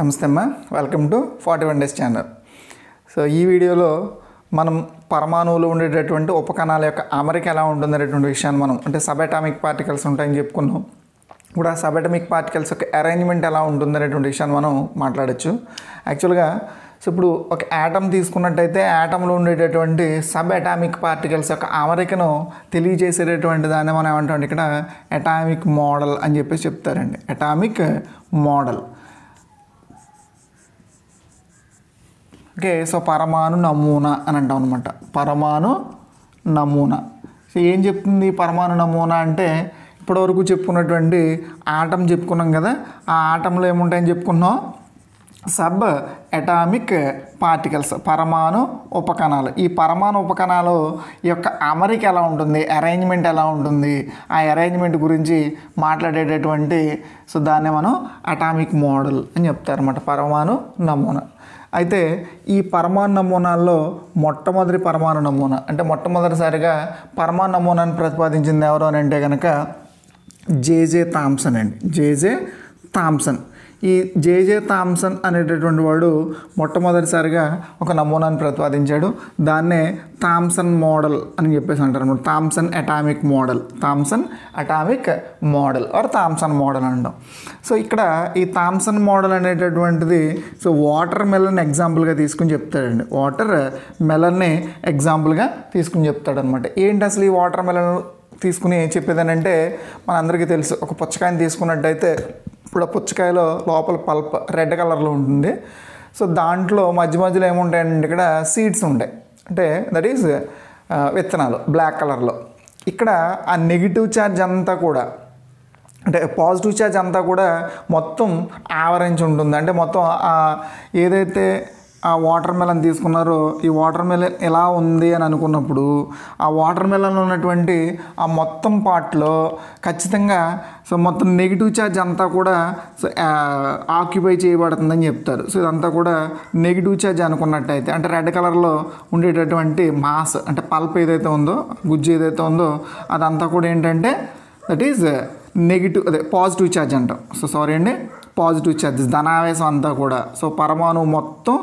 నమస్తే అమ్మ welcome to forty one days channel so ఈ వీడియోలో మనం పరమాణువులు ఉండేటటువంటి ఉపకణాల యొక్క అమరిక ఎలా ఉంటుంది అనేటువంటి విషయాన్ని మనం అంటే సబటామిక్ పార్టికల్స్ ఉంటాయని చెప్పుకున్నాం ఇప్పుడు ఆ సబటామిక్ పార్టికల్స్ యొక్క అరేంజ్మెంట్ ఎలా ఉంటుంది అనేటువంటి విషయాన్ని మనం మాట్లాడచ్చు యాక్చువల్గా సో ఇప్పుడు ఒక యాటమ్ తీసుకున్నట్టయితే యాటంలో ఉండేటటువంటి సబ్ అటామిక్ పార్టికల్స్ యొక్క అమరికను తెలియజేసేటటువంటి దాన్ని మనం ఏమంటాం ఇక్కడ అటామిక్ మోడల్ అని చెప్పేసి చెప్తారండి అటామిక్ మోడల్ ఓకే సో పరమాణు నమూనా అని అంటాం అనమాట పరమాణు నమూనా సో ఏం చెప్తుంది పరమాణు నమూనా అంటే ఇప్పటివరకు చెప్పుకున్నటువంటి ఆటం చెప్పుకున్నాం కదా ఆ ఆటంలో ఏముంటాయని చెప్పుకున్నాం సబ్ అటామిక్ పార్టికల్స్ పరమాణు ఉపకణాలు ఈ పరమాణు ఉపకణాలు యొక్క అమరిక ఎలా ఉంటుంది అరేంజ్మెంట్ ఎలా ఉంటుంది ఆ అరేంజ్మెంట్ గురించి మాట్లాడేటటువంటి సో దాన్ని మనం అటామిక్ మోడల్ అని చెప్తారన్నమాట పరమాణు నమూనా అయితే ఈ పరమాణు నమూనాల్లో మొట్టమొదటి పరమాణు నమూనా అంటే మొట్టమొదటిసారిగా పరమాణు నమూనాను ప్రతిపాదించింది ఎవరు అని అంటే కనుక జేజే థామ్సన్ అండి జేజే థామ్సన్ ఈ జేజే థామ్సన్ అనేటటువంటి వాడు మొట్టమొదటిసారిగా ఒక నమూనాను ప్రతిపాదించాడు దాన్నే థామ్సన్ మోడల్ అని చెప్పేసి అంటారు అనమాట Thomson atomic model Thomson atomic model or Thomson model అంటాం సో ఇక్కడ ఈ థామ్సన్ మోడల్ అనేటటువంటిది సో వాటర్ మెలన్ ఎగ్జాంపుల్గా తీసుకుని చెప్తాడండి వాటర్ మెలన్ని ఎగ్జాంపుల్గా తీసుకుని చెప్తాడనమాట ఏంటి అసలు ఈ వాటర్ మెలన్ తీసుకుని చెప్పేదనంటే మనందరికీ తెలుసు ఒక పుచ్చకాయని తీసుకున్నట్టయితే ఇప్పుడు ఆ పుచ్చకాయలో లోపల పల్ప్ రెడ్ కలర్లో ఉంటుంది సో దాంట్లో మధ్య మధ్యలో ఏముంటాయంటే ఇక్కడ సీడ్స్ ఉంటాయి అంటే దట్ ఈస్ విత్తనాలు బ్లాక్ కలర్లో ఇక్కడ ఆ నెగిటివ్ ఛార్జ్ అంతా కూడా అంటే పాజిటివ్ ఛార్జ్ అంతా కూడా మొత్తం ఆవరించి ఉంటుంది అంటే మొత్తం ఏదైతే ఆ వాటర్ మెలన్ తీసుకున్నారో ఈ వాటర్ మెలన్ ఎలా ఉంది అని అనుకున్నప్పుడు ఆ వాటర్ మెలన్ ఉన్నటువంటి ఆ మొత్తం పార్ట్లో ఖచ్చితంగా సో మొత్తం నెగిటివ్ ఛార్జ్ అంతా కూడా ఆక్యుపై చేయబడుతుందని చెప్తారు సో ఇదంతా కూడా నెగిటివ్ ఛార్జ్ అనుకున్నట్టయితే అంటే రెడ్ కలర్లో ఉండేటటువంటి మాస్ అంటే పల్ప్ ఏదైతే ఉందో గుజ్జు ఏదైతే ఉందో అదంతా కూడా ఏంటంటే దట్ ఈజ్ నెగిటివ్ అదే పాజిటివ్ ఛార్జ్ అంటాం సో సారీ అండి పాజిటివ్ చార్జెస్ ధనావేశం అంతా కూడా సో పరమాణువు మొత్తం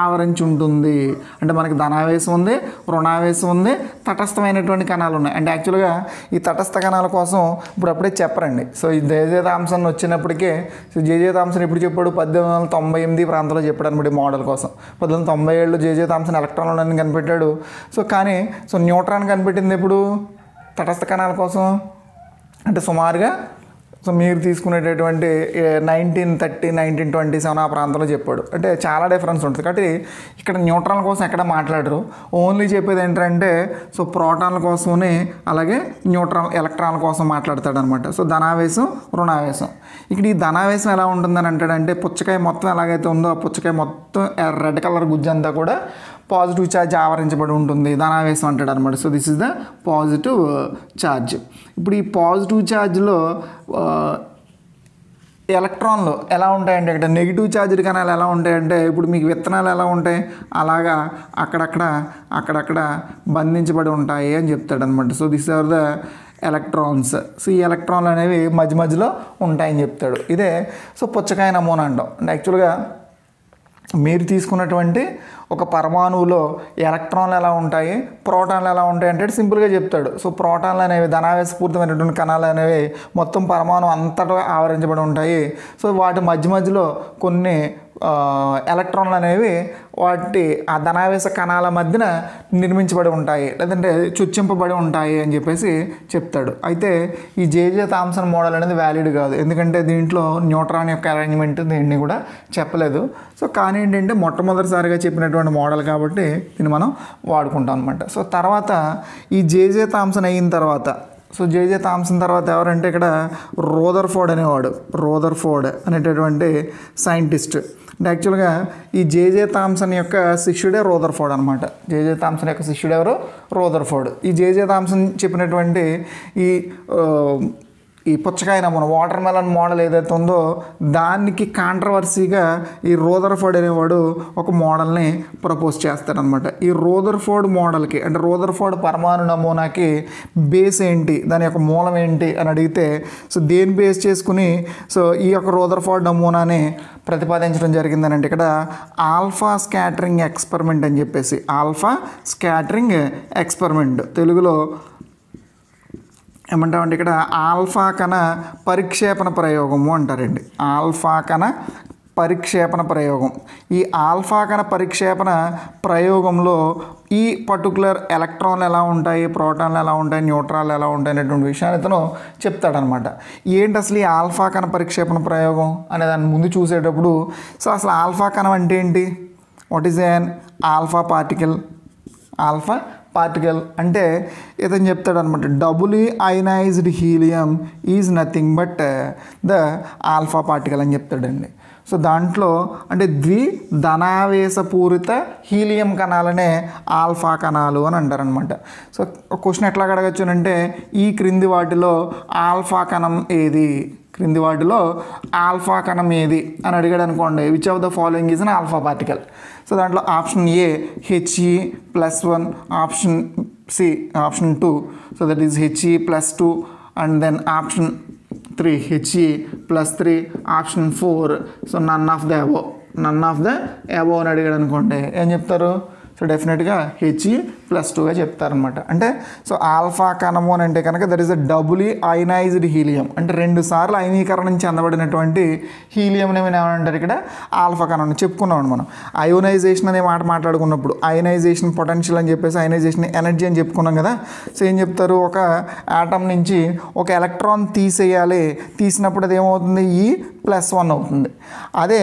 ఆవరించి ఉంటుంది అంటే మనకి ధనావేశం ఉంది రుణావేశం ఉంది తటస్థమైనటువంటి కణాలు ఉన్నాయి అంటే యాక్చువల్గా ఈ తటస్థ కణాల కోసం ఇప్పుడు అప్పుడే చెప్పరండి సో ఈ జేజే థామ్సన్ వచ్చినప్పటికే సో జేజే థామ్సన్ ఇప్పుడు చెప్పాడు పద్దెనిమిది వందల తొంభై ఎనిమిది ప్రాంతంలో చెప్పాడు అనమాట మోడల్ కోసం పద్దెనిమిది వందల తొంభై ఏళ్ళు జేజే థామ్సన్ ఎలక్ట్రాన్లు అని కనిపెట్టాడు సో కానీ సో న్యూట్రాన్ కనిపెట్టింది ఎప్పుడు తటస్థ కణాల కోసం అంటే సుమారుగా సో మీరు తీసుకునేటటువంటి nineteen thirty nineteen twenty seven ఆ ప్రాంతంలో చెప్పాడు అంటే చాలా డిఫరెన్స్ ఉంటుంది కాబట్టి ఇక్కడ న్యూట్రాన్ కోసం ఎక్కడ మాట్లాడరు ఓన్లీ చెప్పేది ఏంటంటే సో ప్రోటాన్ల కోసమని అలాగే న్యూట్రాన్ ఎలక్ట్రాన్ల కోసం మాట్లాడతాడనమాట సో ధనావేశం రుణావేశం ఇక్కడ ఈ ధనావేశం ఎలా ఉంటుందని అంటాడంటే పుచ్చకాయ మొత్తం ఎలాగైతే ఉందో ఆ పుచ్చకాయ మొత్తం రెడ్ కలర్ గుజ్జంతా కూడా పాజిటివ్ ఛార్జ్ ఆవరించబడి ఉంటుంది ధనావేశం అంటాడు అనమాట so this is the positive charge ఇప్పుడు ఈ పాజిటివ్ ఛార్జ్లో uh, ఎలక్ట్రాన్లు ఎలా ఉంటాయంటే ఇక్కడ నెగిటివ్ ఛార్జ్ కణాలు ఎలా ఉంటాయంటే ఇప్పుడు మీకు విత్తనాలు ఎలా ఉంటాయి అలాగా అక్కడక్కడ అక్కడక్కడ బంధించబడి ఉంటాయి అని చెప్తాడు అనమాట so this are the electrons so ఈ ఎలక్ట్రాన్లు అనేవి మధ్య మధ్యలో ఉంటాయని చెప్తాడు ఇదే సో పుచ్చకాయ నమూనా అంటాం యాక్చువల్గా మీరు తీసుకున్నటువంటి ఒక పరమాణువులో ఎలక్ట్రాన్లు ఎలా ఉంటాయి ప్రోటాన్లు ఎలా ఉంటాయి అంటే సింపుల్గా చెప్తాడు సో ప్రోటాన్లు అనేవి ధనావేశపూరితమైనటువంటి కణాలు అనేవి మొత్తం పరమాణు అంతటా ఆవరించబడి ఉంటాయి సో వాటి మధ్య మధ్యలో కొన్ని ఎలక్ట్రాన్లు అనేవి వాటి ఆ ధనావేశ కణాల మధ్యన నిర్మించబడి ఉంటాయి లేదంటే చుచ్చింపబడి ఉంటాయి అని చెప్పేసి చెప్తాడు అయితే ఈ జేజే థామ్సన్ మోడల్ అనేది వ్యాలిడ్ కాదు ఎందుకంటే దీంట్లో న్యూట్రాన్ యొక్క అరేంజ్మెంట్ దీన్ని కూడా చెప్పలేదు సో కానీ ఏంటంటే మొట్టమొదటిసారిగా చెప్పినటువంటి మోడల్ కాబట్టి దీన్ని మనం వాడుకుంటాం అనమాట సో తర్వాత ఈ జేజే థామ్సన్ అయిన తర్వాత సో జేజే థామ్సన్ తర్వాత ఎవరంటే ఇక్కడ రోదర్ ఫోర్డ్ అనేవాడు రోదర్ ఫోర్డ్ అనేటటువంటి సైంటిస్ట్ అంటే యాక్చువల్గా ఈ జేజే థామ్సన్ యొక్క శిష్యుడే రోదర్ ఫోర్డ్ అనమాట జేజే థామ్సన్ యొక్క శిష్యుడు ఎవరు రోదర్ ఫోర్డ్ ఈ జేజే థామ్సన్ చెప్పినటువంటి ఈ ఈ పుచ్చకాయ నమూనా వాటర్ మెలన్ మోడల్ ఏదైతే ఉందో దానికి కాంట్రవర్సీగా ఈ రోదర్ ఫోర్డ్ అనేవాడు ఒక మోడల్ని ప్రపోజ్ చేస్తాడనమాట ఈ రోదర్ ఫోర్డ్ మోడల్కి అంటే రోదర్ ఫోర్డ్ పరమాణు నమూనాకి బేస్ ఏంటి దాని యొక్క మూలం ఏంటి అని అడిగితే సో దేని బేస్ చేసుకుని సో ఈ యొక్క రోదర్ ఫోర్డ్ నమూనాని ప్రతిపాదించడం జరిగిందనండి ఇక్కడ ఆల్ఫా స్కాటరింగ్ ఎక్స్పెరిమెంట్ అని చెప్పేసి ఆల్ఫా స్కాటరింగ్ ఎక్స్పెరిమెంట్ తెలుగులో ఏమంటామండి ఇక్కడ ఆల్ఫా కణ పరిక్షేపణ ప్రయోగము అంటారండి ఆల్ఫా కణ పరిక్షేపణ ప్రయోగం ఈ ఆల్ఫా కణ పరిక్షేపణ ప్రయోగంలో ఈ పర్టికులర్ ఎలక్ట్రాన్లు ఎలా ఉంటాయి ప్రోటాన్లు ఎలా ఉంటాయి న్యూట్రాన్లు ఎలా ఉంటాయి అనేటువంటి విషయాన్ని ఇతను చెప్తాడనమాట ఏంటి అసలు ఈ ఆల్ఫా కణ పరిక్షేపణ ప్రయోగం అనే దాని ముందు చూసేటప్పుడు సో అసలు ఆల్ఫా కణం అంటే ఏంటి what is alpha particle alpha particle అంటే ఇతను చెప్తాడనమాట doubly ionized helium is nothing but the alpha particle అని చెప్తాడండి సో దాంట్లో అంటే ద్వి ధనావేశపూరిత హీలియం కణాలనే ఆల్ఫా కణాలు అని అంటారనమాట సో క్వశ్చన్ ఎట్లా అడగచ్చునంటే ఈ క్రింది వాటిలో ఆల్ఫా కణం ఏది క్రింది వాటిలో ఆల్ఫా కణం ఏది అని అడిగాడు అనుకోండి which of the following is an alpha particle so దాంట్లో option A HE plus one option C option two so that is HE plus two and then option three HE plus three option four so none of the above none of the above అని అడిగాడు అనుకోండి ఏం చెప్తారు so డెఫినెట్గా హెచ్ఈ plus టూగా చెప్తారనమాట అంటే so alpha అని అంటే కనుక that is a doubly ionized helium అంటే రెండు సార్లు అయనీకరణం చెందబడినటువంటి హీలియంని ఏమైనా ఏమంటారు ఇక్కడ ఆల్ఫా కనమోన్ చెప్పుకున్నాం మనం అయోనైజేషన్ అనే మాట మాట్లాడుకున్నప్పుడు అయనైజేషన్ పొటెన్షియల్ అని చెప్పేసి అయనైజేషన్ ఎనర్జీ అని చెప్పుకున్నాం కదా సో ఏం చెప్తారు ఒక ఆటం నుంచి ఒక ఎలక్ట్రాన్ తీసేయాలి తీసినప్పుడు అది ఏమవుతుంది ఈ ప్లస్ వన్ అవుతుంది అదే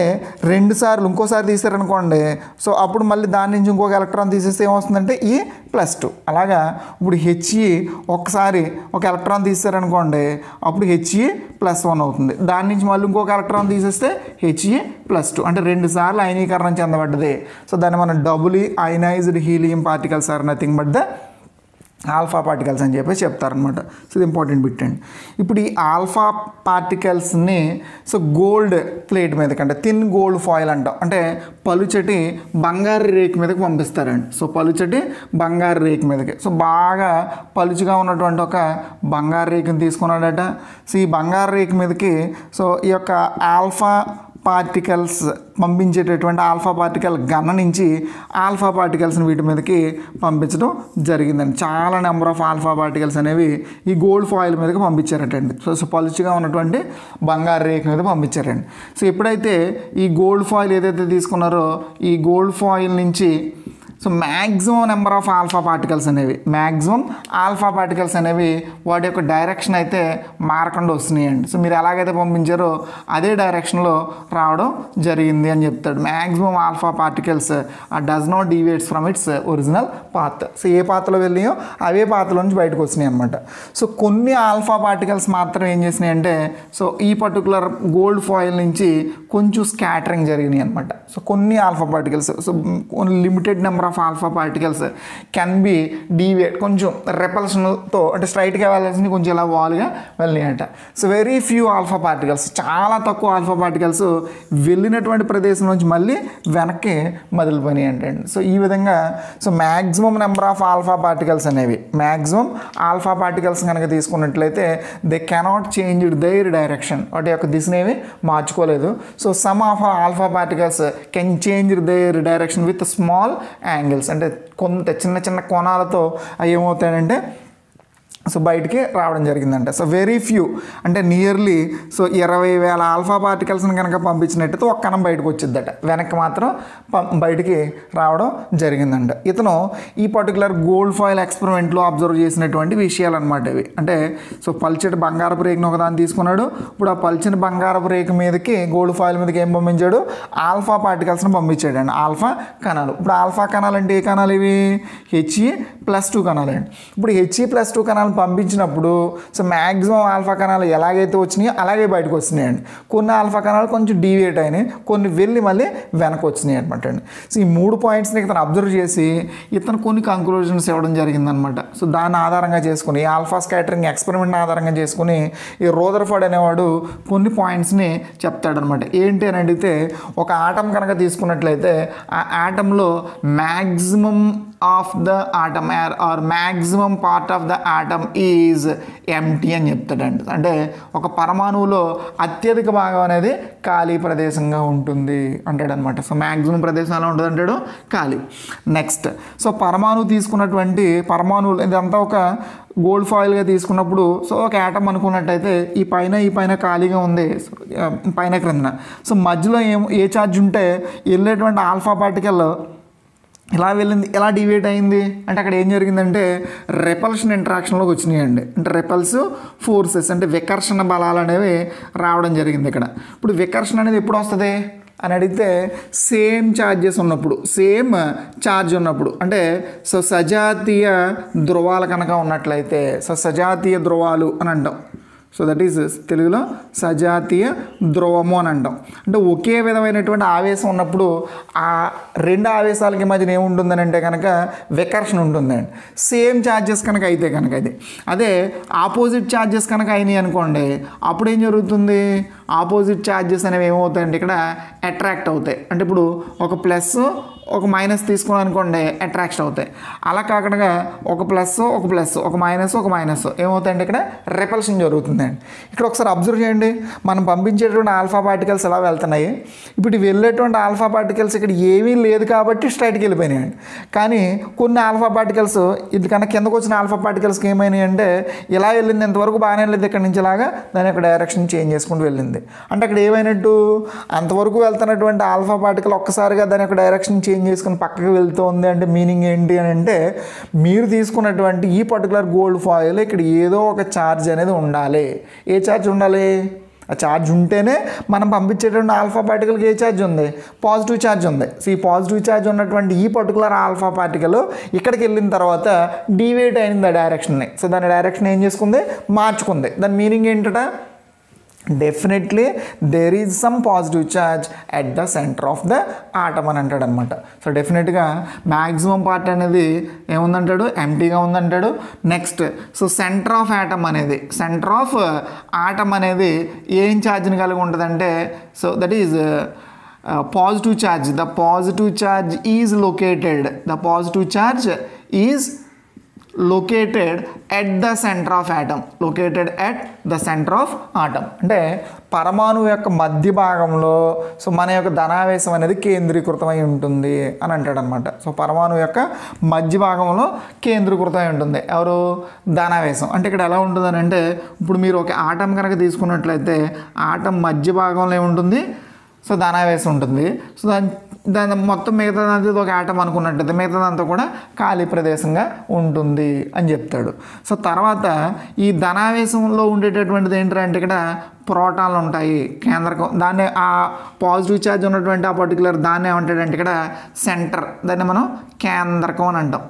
రెండు సార్లు ఇంకోసారి తీసారనుకోండి సో అప్పుడు మళ్ళీ దాని నుంచి ఇంకొక ఎలక్ట్రాన్ తీసేస్తే ఏమవుతుందంటే ఈ e ప్లస్ టూ అలాగా ఇప్పుడు హెచ్ఈ e ఒకసారి ఒక ఎలక్ట్రాన్ తీసారనుకోండి అప్పుడు హెచ్ఈ e ప్లస్ వన్ అవుతుంది దాని నుంచి మళ్ళీ ఇంకొక ఎలక్ట్రాన్ తీసేస్తే హెచ్ఈ e ప్లస్ టూ అంటే రెండు సార్లు అయనీకరణం చెందబడ్డది సో దాన్ని మనం double ionized helium particles are nothing but the alpha particles అని చెప్పేసి చెప్తారనమాట సో ఇది ఇంపార్టెంట్ బిట్ అండి ఇప్పుడు ఈ ఆల్ఫా పార్టికల్స్ని సో గోల్డ్ ప్లేట్ మీదకి అంటే థిన్ గోల్డ్ ఫాయిల్ అంటాం అంటే పలుచటి బంగారు రేక్ మీదకి పంపిస్తారండి సో పలుచటి బంగారు రేక్ మీదకి సో బాగా పలుచుగా ఉన్నటువంటి ఒక బంగారు రేకుని తీసుకున్నాడట సో ఈ బంగారు రేక్ మీదకి సో ఈ యొక్క ఆల్ఫా పార్టికల్స్ పంపించేటటువంటి ఆల్ఫా పార్టికల్ గన్న నుంచి ఆల్ఫా పార్టికల్స్ని వీటి మీదకి పంపించడం జరిగిందండి చాలా నెంబర్ ఆఫ్ ఆల్ఫా పార్టికల్స్ అనేవి ఈ గోల్డ్ ఫాయిల్ మీదకి పంపించారటండి సో సో పలుచుగా ఉన్నటువంటి బంగారు రేఖ మీద పంపించారండి సో ఎప్పుడైతే ఈ గోల్డ్ ఫాయిల్ ఏదైతే తీసుకున్నారో ఈ గోల్డ్ ఫాయిల్ నుంచి so maximum number of alpha particles అనేవి మ్యాక్సిమం ఆల్ఫా పార్టికల్స్ అనేవి వాటి యొక్క డైరెక్షన్ అయితే మారకుండా వస్తున్నాయండి సో మీరు ఎలాగైతే పంపించారో అదే డైరెక్షన్లో రావడం జరిగింది అని చెప్తాడు maximum alpha particles does not deviates from its original path so ఏ పాత్రలో వెళ్ళినాయో అవే పాత్రలో నుంచి బయటకు వస్తున్నాయి అనమాట సో కొన్ని ఆల్ఫా పార్టికల్స్ మాత్రం ఏం చేసినాయి అంటే సో ఈ పర్టికులర్ గోల్డ్ ఫాయిల్ నుంచి కొంచెం స్కాటరింగ్ జరిగినాయి అనమాట సో కొన్ని alpha particles so limited number of alpha particles can be deviate కొంచెం రెపల్షన్తో అంటే స్ట్రైట్గా వెళ్ళాల్సింది కొంచెం ఇలా వాల్గా వెళ్ళినాయట so very few alpha particles చాలా తక్కువ ఆల్ఫా పార్టికల్స్ వెళ్ళినటువంటి ప్రదేశం నుంచి మళ్ళీ వెనక్కి మొదలుపోయినాయి అంటే సో ఈ విధంగా so maximum number of alpha particles అనేవి మ్యాక్సిమం ఆల్ఫా పార్టికల్స్ కనుక తీసుకున్నట్లయితే they cannot change their direction వాటి యొక్క దిశనేవి మార్చుకోలేదు so some of alpha particles can change their direction with small and angles అంటే కొంత చిన్న చిన్న కోణాలతో అవి ఏమవుతాయంటే సో బయటికి రావడం జరిగిందంట సో వెరీ ఫ్యూ అంటే నియర్లీ సో ఇరవై వేల ఆల్ఫా పార్టికల్స్ని కనుక పంపించినట్టయితే ఒక్క కణం బయటకు వచ్చిందట వెనక్కి మాత్రం బయటికి రావడం జరిగిందంట ఇతను ఈ పర్టికులర్ గోల్డ్ ఫాయిల్ ఎక్స్పెరిమెంట్లో అబ్జర్వ్ చేసినటువంటి విషయాలు అనమాట ఇవి అంటే సో పల్చటి బంగారపు రేకుని ఒకదాన్ని తీసుకున్నాడు ఇప్పుడు ఆ పల్చని బంగారపు రేకు మీదకి గోల్డ్ ఫాయిల్ మీదకి ఏం పంపించాడు ఆల్ఫా పార్టికల్స్ని పంపించాడండి ఆల్ఫా కణాలు ఇప్పుడు ఆల్ఫా కణాలు అంటే ఏ కణాలు ఇవి హెచ్ఈ ప్లస్ టూ కణాలు అండి ఇప్పుడు హెచ్ఈ ప్లస్ టూ కణాలు కణాలను పంపించినప్పుడు సో మ్యాక్సిమం ఆల్ఫా కణాలు ఎలాగైతే వచ్చినాయో అలాగే బయటకు వచ్చినాయండి కొన్ని ఆల్ఫా కణాలు కొంచెం డీవియేట్ అయినాయి కొన్ని వెళ్ళి మళ్ళీ వెనక వచ్చినాయి అనమాట అండి సో ఈ మూడు పాయింట్స్ని ఇతను అబ్జర్వ్ చేసి ఇతను కొన్ని కంక్లూజన్స్ ఇవ్వడం జరిగిందనమాట సో దాని ఆధారంగా చేసుకుని ఆల్ఫా స్కాటరింగ్ ఎక్స్పెరిమెంట్ ఆధారంగా చేసుకుని ఈ రోదర్ఫర్డ్ అనేవాడు కొన్ని పాయింట్స్ని చెప్తాడనమాట ఏంటి అని అడిగితే ఒక ఆటం కనుక తీసుకున్నట్లయితే ఆ ఆటంలో maximum of the atom or maximum part of the atom atom is empty అని చెప్తాడంట అంటే ఒక పరమాణువులో అత్యధిక భాగం అనేది ఖాళీ ప్రదేశంగా ఉంటుంది అంటాడనమాట సో మ్యాక్సిమం ప్రదేశం ఎలా ఉంటుంది అంటాడు ఖాళీ నెక్స్ట్ సో పరమాణువు తీసుకున్నటువంటి పరమాణువులు ఇదంతా ఒక గోల్డ్ ఫాయిల్గా తీసుకున్నప్పుడు సో ఒక యాటమ్ అనుకున్నట్టయితే ఈ పైన ఈ పైన ఖాళీగా ఉంది పైన క్రిందన సో మధ్యలో ఏం ఏ ఛార్జ్ ఉంటే వెళ్ళేటువంటి ఆల్ఫా పార్టికల్ ఇలా వెళ్ళింది ఎలా డివేట్ అయింది అంటే అక్కడ ఏం జరిగిందంటే రెపల్షన్ ఇంట్రాక్షన్లోకి వచ్చినాయండి అంటే రెపల్స్ ఫోర్సెస్ అంటే వికర్షణ బలాలు అనేవి రావడం జరిగింది ఇక్కడ ఇప్పుడు వికర్షణ అనేది ఎప్పుడు వస్తుంది అని అడిగితే సేమ్ ఛార్జెస్ ఉన్నప్పుడు సేమ్ ఛార్జ్ ఉన్నప్పుడు అంటే సో సజాతీయ ధ్రువాలు కనుక ఉన్నట్లయితే సో సజాతీయ ధ్రువాలు అని అంటాం సో దట్ ఈజ్ తెలుగులో సజాతీయ ద్రోవము అని అంటాం అంటే ఒకే విధమైనటువంటి ఆవేశం ఉన్నప్పుడు ఆ రెండు ఆవేశాలకి మధ్యన ఏముంటుందని అంటే కనుక వికర్షణ ఉంటుందండి సేమ్ ఛార్జెస్ కనుక అయితే కనుక అది అదే ఆపోజిట్ ఛార్జెస్ కనుక అయినాయి అనుకోండి అప్పుడు ఏం జరుగుతుంది ఆపోజిట్ ఛార్జెస్ అనేవి ఏమవుతాయంటే ఇక్కడ అట్రాక్ట్ అవుతాయి అంటే ఇప్పుడు ఒక ప్లస్ ఒక మైనస్ తీసుకున్నాం అనుకోండి అట్రాక్షన్ అవుతాయి అలా కాకుండా ఒక ప్లస్ ఒక ప్లస్ ఒక మైనస్ ఒక మైనస్ ఏమవుతాయండి ఇక్కడ రిపల్షన్ జరుగుతుందండి ఇక్కడ ఒకసారి అబ్జర్వ్ చేయండి మనం పంపించేటువంటి ఆల్ఫా పార్టికల్స్ ఎలా వెళ్తున్నాయి ఇప్పుడు వెళ్ళేటువంటి ఆల్ఫా పార్టికల్స్ ఇక్కడ ఏమీ లేదు కాబట్టి స్ట్రైట్కి వెళ్ళిపోయినాయండి కానీ కొన్ని ఆల్ఫా పార్టికల్స్ ఇదికన్నా కిందకు వచ్చిన ఆల్ఫా పార్టికల్స్కి ఏమైనాయి అంటే ఇలా వెళ్ళింది ఇంతవరకు బాగానే లేదు ఇక్కడ నుంచి ఇలాగా దాని యొక్క డైరెక్షన్ చేంజ్ చేసుకుంటూ వెళ్ళింది అంటే అక్కడ ఏమైనట్టు అంతవరకు వెళ్తున్నటువంటి ఆల్ఫా పార్టికల్ ఒక్కసారిగా దాని యొక్క డైరెక్షన్ చేంజ్ ఫీలింగ్ తీసుకుని పక్కకి వెళ్తుంది అంటే మీనింగ్ ఏంటి అని అంటే మీరు తీసుకున్నటువంటి ఈ పర్టికులర్ గోల్డ్ ఫాయిల్ ఇక్కడ ఏదో ఒక ఛార్జ్ అనేది ఉండాలి ఏ ఛార్జ్ ఉండాలి ఆ ఛార్జ్ ఉంటేనే మనం పంపించేటువంటి ఆల్ఫా పార్టికల్కి ఏ ఛార్జ్ ఉంది పాజిటివ్ ఛార్జ్ ఉంది సో ఈ పాజిటివ్ ఛార్జ్ ఉన్నటువంటి ఈ పర్టికులర్ ఆల్ఫా పార్టికల్ ఇక్కడికి వెళ్ళిన తర్వాత డివేట్ అయింది ఆ డైరెక్షన్ని సో దాని డైరెక్షన్ ఏం చేసుకుంది మార్చుకుంది దాని మీనింగ్ ఏంటట definitely there is some positive charge at the centre of the atom అని అంటాడు అనమాట సో డెఫినెట్గా మ్యాక్సిమం పార్ట్ అనేది ఏముందంటాడు ఎంటీగా ఉందంటాడు next so centre of atom అనేది సెంటర్ ఆఫ్ ఆటమ్ అనేది ఏం ఛార్జ్ని కలిగి ఉంటుందంటే so that is positive charge the positive charge is located the positive charge is located at the centre of atom located at the centre of atom అంటే పరమాణువు యొక్క మధ్య భాగంలో సో మన యొక్క ధనావేశం అనేది కేంద్రీకృతమై ఉంటుంది అని అంటాడనమాట సో పరమాణువు యొక్క మధ్య భాగంలో కేంద్రీకృతమై ఉంటుంది ఎవరు ధనావేశం అంటే ఇక్కడ ఎలా అని అంటే ఇప్పుడు మీరు ఒక ఆటం కనుక తీసుకున్నట్లయితే ఆటం మధ్య భాగంలో ఏముంటుంది సో ధనావేశం ఉంటుంది సో దాని దాని మొత్తం అనేది ఒక ఆటం అనుకున్నట్టయితే మిగతాదంతా కూడా ఖాళీ ప్రదేశంగా ఉంటుంది అని చెప్తాడు సో తర్వాత ఈ ధనావేశంలో ఉండేటటువంటిది ఏంటంటే ఇక్కడ ప్రోటాన్లు ఉంటాయి కేంద్రకం దాన్ని ఆ పాజిటివ్ ఛార్జ్ ఉన్నటువంటి ఆ పర్టికులర్ దాన్ని ఏమంటాడంటే ఇక్కడ సెంటర్ దాన్ని మనం కేంద్రకం అని అంటాం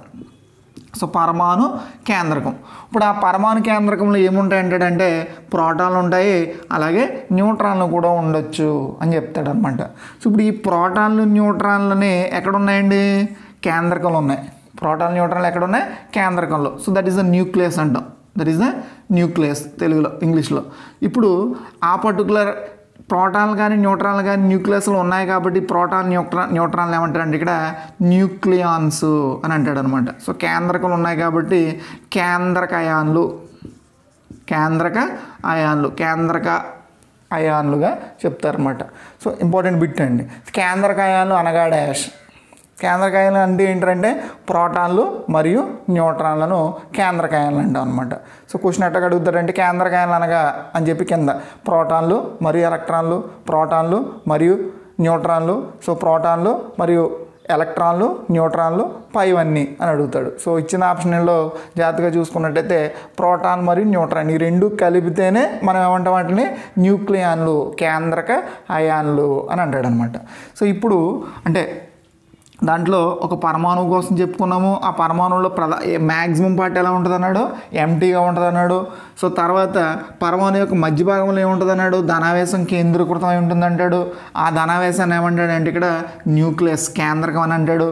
సో పరమాణు కేంద్రకం ఇప్పుడు ఆ పరమాణు కేంద్రకంలో ఏముంటాయి అంటాడంటే ప్రోటాన్లు ఉంటాయి అలాగే న్యూట్రాన్లు కూడా ఉండొచ్చు అని చెప్తాడు అనమాట సో ఇప్పుడు ఈ ప్రోటాన్లు న్యూట్రాన్లని ఎక్కడ ఉన్నాయండి కేంద్రకంలో ఉన్నాయి ప్రోటాన్ న్యూట్రాన్లు ఎక్కడ ఉన్నాయి కేంద్రకంలో so that is the nucleus అంటాం దట్ ఈస్ ద న్యూక్లియస్ తెలుగులో ఇంగ్లీష్లో ఇప్పుడు ఆ పర్టికులర్ ప్రోటాన్లు కానీ న్యూట్రాన్లు కానీ న్యూక్లియస్లు ఉన్నాయి కాబట్టి ప్రోటాన్ న్యూట్రా న్యూట్రాన్లు ఏమంటారంటే ఇక్కడ న్యూక్లియాన్స్ అని అంటాడు అనమాట సో కేంద్రకలు ఉన్నాయి కాబట్టి కేంద్రక అయాన్లు కేంద్రక అయాన్లు కేంద్రక అయాన్లుగా చెప్తారనమాట సో ఇంపార్టెంట్ బిట్ అండి కేంద్రక అయాన్లు అనగా డాష్ కేంద్రకాయాలు అంటే ఏంటంటే ప్రోటాన్లు మరియు న్యూట్రాన్లను కేంద్రకాయాలు అంటాం అనమాట సో క్వశ్చన్ ఎట్లా అడుగుతారంటే కేంద్రకాయాలు అనగా అని చెప్పి కింద ప్రోటాన్లు మరియు ఎలక్ట్రాన్లు ప్రోటాన్లు మరియు న్యూట్రాన్లు సో ప్రోటాన్లు మరియు ఎలక్ట్రాన్లు న్యూట్రాన్లు పైవన్నీ అని అడుగుతాడు సో ఇచ్చిన ఆప్షన్లో జాగ్రత్తగా చూసుకున్నట్టయితే ప్రోటాన్ మరియు న్యూట్రాన్ ఈ రెండు కలిపితేనే మనం ఏమంటాం వాటిని న్యూక్లియాన్లు కేంద్రక అయాన్లు అని అంటాడనమాట సో ఇప్పుడు అంటే దాంట్లో ఒక పరమాణువు కోసం చెప్పుకున్నాము ఆ పరమాణువులో ప్రధా మ్యాక్సిమం పార్ట్ ఎలా ఉంటుంది అన్నాడు ఎంటీగా ఉంటుంది అన్నాడు సో తర్వాత పరమాణు యొక్క మధ్య భాగంలో ఏముంటుంది అన్నాడు ధనావేశం కేంద్రీకృతమై ఉంటుంది అంటాడు ఆ ధనావేశాన్ని ఏమంటాడు అంటే ఇక్కడ న్యూక్లియస్ కేంద్రకం అని అంటాడు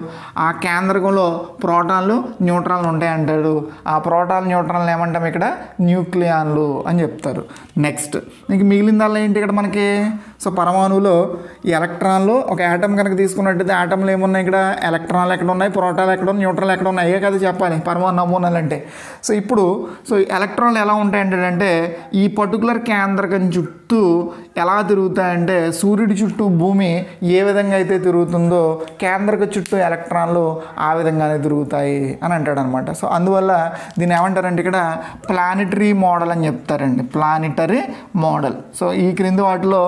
ఆ కేంద్రకంలో ప్రోటాన్లు న్యూట్రాన్లు ఉంటాయి అంటాడు ఆ ప్రోటాన్ న్యూట్రాన్లు ఏమంటాం ఇక్కడ న్యూక్లియాన్లు అని చెప్తారు నెక్స్ట్ ఇంక దానిలో ఏంటి ఇక్కడ మనకి సో పరమాణువులో ఎలక్ట్రాన్లు ఒక యాటమ్ కనుక తీసుకున్నట్టయితే ఆటంలో ఏమున్నాయి ఇక్కడ ఎలక్ట్రాన్లు ఎక్కడ ఉన్నాయి ప్రోటాన్లు ఎక్కడ ఉన్నాయి న్యూట్రాన్లు ఎక్కడ ఉన్నాయి అయ్యే కదా చెప్పాలి పరమాణు నమూనాలు అంటే సో ఇప్పుడు సో ఎలక్ట్రాన్లు ఎలా ఉంటాయంటే ఈ పర్టికులర్ కేంద్రకం చుట్టూ ఎలా తిరుగుతాయంటే సూర్యుడి చుట్టూ భూమి ఏ విధంగా అయితే తిరుగుతుందో కేంద్రక చుట్టూ ఎలక్ట్రాన్లు ఆ విధంగానే తిరుగుతాయి అని అంటాడనమాట సో అందువల్ల దీన్ని ఏమంటారంటే ఇక్కడ ప్లానిటరీ మోడల్ అని చెప్తారండి ప్లానిటరీ మోడల్ సో ఈ క్రింది వాటిలో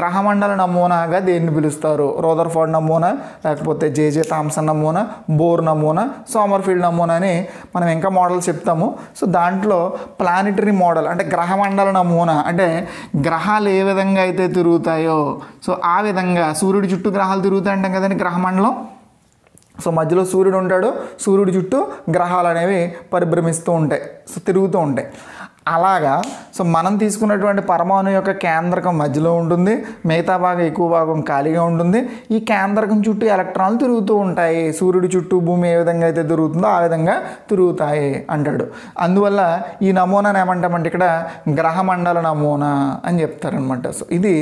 గ్రహమండల నమూనాగా దేన్ని పిలుస్తారు రోదర్ఫోర్డ్ నమూనా లేకపోతే జేజే విజయ థామ్సన్ నమూనా బోర్ నమూనా సోమర్ఫీల్డ్ నమూనా అని మనం ఇంకా మోడల్ చెప్తాము సో దాంట్లో ప్లానిటరీ మోడల్ అంటే గ్రహమండల నమూనా అంటే గ్రహాలు ఏ విధంగా అయితే తిరుగుతాయో సో ఆ విధంగా సూర్యుడి చుట్టూ గ్రహాలు తిరుగుతాయి అంటాం కదండి గ్రహమండలం సో మధ్యలో సూర్యుడు ఉంటాడు సూర్యుడి చుట్టూ గ్రహాలు అనేవి పరిభ్రమిస్తూ ఉంటాయి సో తిరుగుతూ ఉంటాయి అలాగా సో మనం తీసుకున్నటువంటి పరమాణు యొక్క కేంద్రకం మధ్యలో ఉంటుంది మిగతా భాగం ఎక్కువ భాగం ఖాళీగా ఉంటుంది ఈ కేంద్రకం చుట్టూ ఎలక్ట్రాన్లు తిరుగుతూ ఉంటాయి సూర్యుడి చుట్టూ భూమి ఏ విధంగా అయితే తిరుగుతుందో ఆ విధంగా తిరుగుతాయి అంటాడు అందువల్ల ఈ నమూనాను ఏమంటామంటే ఇక్కడ గ్రహమండల నమూనా అని చెప్తారనమాట సో ఇది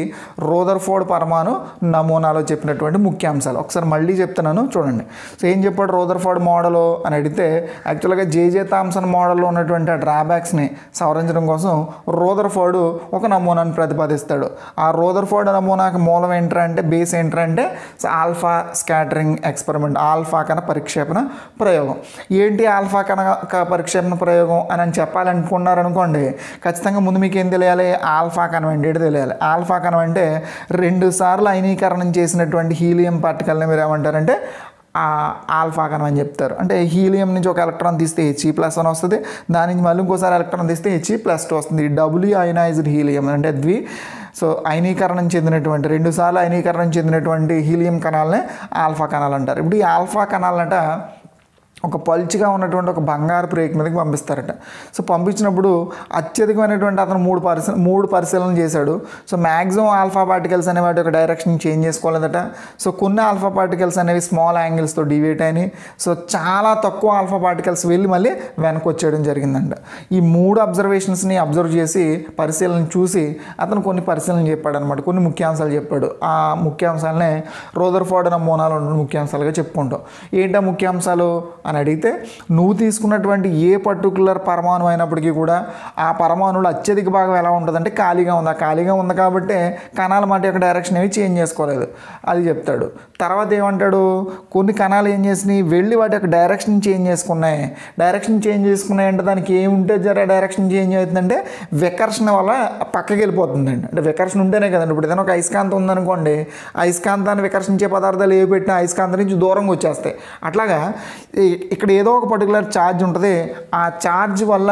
రోదర్ఫోర్డ్ పరమాణు నమూనాలో చెప్పినటువంటి ముఖ్య అంశాలు ఒకసారి మళ్ళీ చెప్తున్నాను చూడండి సో ఏం చెప్పాడు రోదర్ఫోర్డ్ మోడలు అని అడిగితే యాక్చువల్గా జేజే థామ్సన్ మోడల్లో ఉన్నటువంటి ఆ డ్రాబ్యాక్స్ని సవర్ సవరించడం కోసం రోదర్ఫోర్డు ఒక నమూనాను ప్రతిపాదిస్తాడు ఆ రోదర్ఫోర్డ్ నమూనాకి మూలం ఏంటంటే బేస్ ఏంటంటే ఆల్ఫా స్కాటరింగ్ ఎక్స్పెరిమెంట్ ఆల్ఫా కణ పరిక్షేపణ ప్రయోగం ఏంటి ఆల్ఫా కణ పరిక్షేపణ ప్రయోగం అని చెప్పాలనుకున్నారనుకోండి ఖచ్చితంగా ముందు మీకు ఏం తెలియాలి ఆల్ఫా కణం ఏంటి తెలియాలి ఆల్ఫా కణం అంటే రెండు సార్లు అయనీకరణం చేసినటువంటి హీలియం పార్టికల్ని మీరు ఏమంటారంటే ఆల్ఫా కణం అని చెప్తారు అంటే హీలియం నుంచి ఒక ఎలక్ట్రాన్ తీస్తే హెచ్ఈ ప్లస్ అని వస్తుంది దాని నుంచి మళ్ళీ ఇంకోసారి ఎలక్ట్రాన్ తీస్తే హెచ్ఈ ప్లస్ టూ వస్తుంది డబ్ల్యూ అయనైజ్డ్ హీలియం అంటే ద్వి సో అయనీకరణం చెందినటువంటి రెండుసార్లు అయనీకరణం చెందినటువంటి హీలియం కణాలనే ఆల్ఫా కణాలు అంటారు ఇప్పుడు ఈ ఆల్ఫా కణాలంట ఒక పల్చిగా ఉన్నటువంటి ఒక బంగారు రేక్ మీదకి పంపిస్తారట సో పంపించినప్పుడు అత్యధికమైనటువంటి అతను మూడు పరిశ మూడు పరిశీలన చేశాడు సో మ్యాక్సిమం ఆల్ఫా పార్టికల్స్ అనే వాటి ఒక డైరెక్షన్ చేంజ్ చేసుకోలేదట సో కొన్ని ఆల్ఫా పార్టికల్స్ అనేవి స్మాల్ యాంగిల్స్తో డివేట్ అయినాయి సో చాలా తక్కువ ఆల్ఫా పార్టికల్స్ వెళ్ళి మళ్ళీ వెనక్కి వచ్చేయడం జరిగిందంట ఈ మూడు అబ్జర్వేషన్స్ని అబ్జర్వ్ చేసి పరిశీలన చూసి అతను కొన్ని పరిశీలన చెప్పాడు అనమాట కొన్ని ముఖ్యాంశాలు చెప్పాడు ఆ ముఖ్యాంశాలనే రోదర్ అన్న మోనాలు ముఖ్యాంశాలుగా చెప్పుకుంటాం ఏంటో ముఖ్యాంశాలు అని అడిగితే నువ్వు తీసుకున్నటువంటి ఏ పర్టికులర్ పరమాణు అయినప్పటికీ కూడా ఆ పరమాణువులు అత్యధిక భాగం ఎలా ఉంటుందంటే ఖాళీగా ఉంది ఆ ఖాళీగా ఉంది కాబట్టి కణాల మాట యొక్క డైరెక్షన్ ఏమి చేంజ్ చేసుకోలేదు అది చెప్తాడు తర్వాత ఏమంటాడు కొన్ని కణాలు ఏం చేసినాయి వెళ్ళి వాటి యొక్క డైరెక్షన్ చేంజ్ చేసుకున్నాయి డైరెక్షన్ చేంజ్ చేసుకున్నాయి అంటే దానికి ఏముంటే జర డైరెక్షన్ చేంజ్ అవుతుందంటే వికర్షణ వల్ల పక్కకి వెళ్ళిపోతుందండి అంటే వికర్షణ ఉంటేనే కదండి ఇప్పుడు ఏదైనా ఒక అయస్కాంతం ఉందనుకోండి అయస్కాంతాన్ని వికర్షించే పదార్థాలు ఏవి పెట్టినా అయస్కాంతం నుంచి దూరంగా వచ్చేస్తాయి అట్లాగా ఈ ఇక్కడ ఏదో ఒక పర్టికులర్ ఛార్జ్ ఉంటుంది ఆ ఛార్జ్ వల్ల